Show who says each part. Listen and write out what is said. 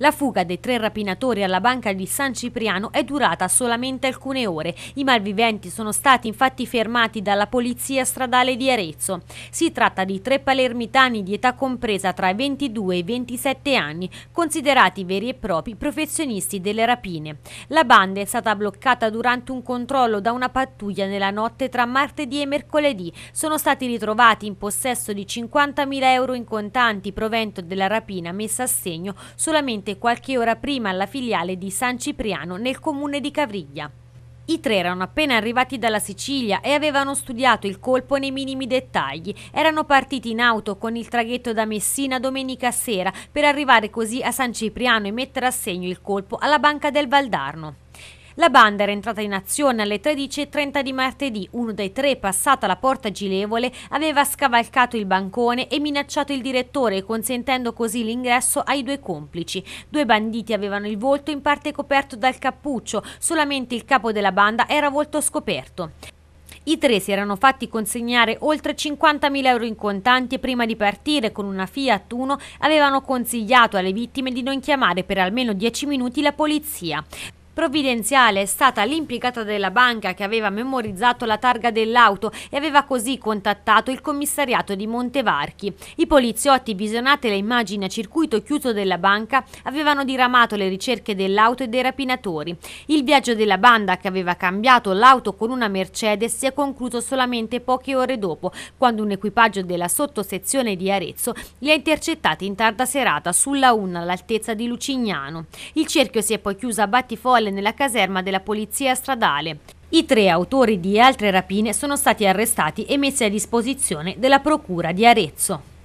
Speaker 1: La fuga dei tre rapinatori alla banca di San Cipriano è durata solamente alcune ore. I malviventi sono stati infatti fermati dalla polizia stradale di Arezzo. Si tratta di tre palermitani di età compresa tra i 22 e i 27 anni, considerati veri e propri professionisti delle rapine. La banda è stata bloccata durante un controllo da una pattuglia nella notte tra martedì e mercoledì. Sono stati ritrovati in possesso di 50.000 euro in contanti, provento della rapina messa a segno solamente morte qualche ora prima alla filiale di San Cipriano nel comune di Cavriglia. I tre erano appena arrivati dalla Sicilia e avevano studiato il colpo nei minimi dettagli. Erano partiti in auto con il traghetto da Messina domenica sera per arrivare così a San Cipriano e mettere a segno il colpo alla Banca del Valdarno. La banda era entrata in azione alle 13.30 di martedì. Uno dei tre, passata la porta Gilevole, aveva scavalcato il bancone e minacciato il direttore, consentendo così l'ingresso ai due complici. Due banditi avevano il volto in parte coperto dal cappuccio, solamente il capo della banda era volto scoperto. I tre si erano fatti consegnare oltre 50.000 euro in contanti e prima di partire con una Fiat 1 avevano consigliato alle vittime di non chiamare per almeno 10 minuti la polizia. Provvidenziale è stata l'impiegata della banca che aveva memorizzato la targa dell'auto e aveva così contattato il commissariato di Montevarchi. I poliziotti, visionate le immagini a circuito chiuso della banca, avevano diramato le ricerche dell'auto e dei rapinatori. Il viaggio della banda che aveva cambiato l'auto con una Mercedes si è concluso solamente poche ore dopo, quando un equipaggio della sottosezione di Arezzo li ha intercettati in tarda serata sulla 1 all'altezza di Lucignano. Il cerchio si è poi chiuso a Battifolle Natale nella caserma della Polizia Stradale. I tre autori di altre rapine sono stati arrestati e messi a disposizione della Procura di Arezzo.